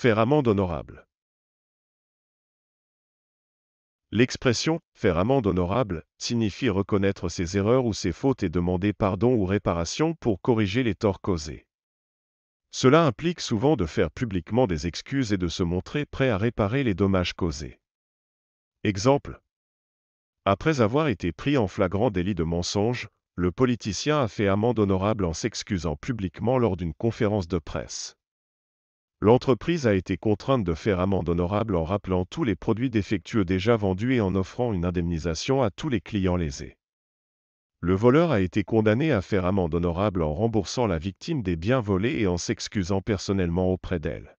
faire amende honorable. L'expression faire amende honorable signifie reconnaître ses erreurs ou ses fautes et demander pardon ou réparation pour corriger les torts causés. Cela implique souvent de faire publiquement des excuses et de se montrer prêt à réparer les dommages causés. Exemple. Après avoir été pris en flagrant délit de mensonge, le politicien a fait amende honorable en s'excusant publiquement lors d'une conférence de presse. L'entreprise a été contrainte de faire amende honorable en rappelant tous les produits défectueux déjà vendus et en offrant une indemnisation à tous les clients lésés. Le voleur a été condamné à faire amende honorable en remboursant la victime des biens volés et en s'excusant personnellement auprès d'elle.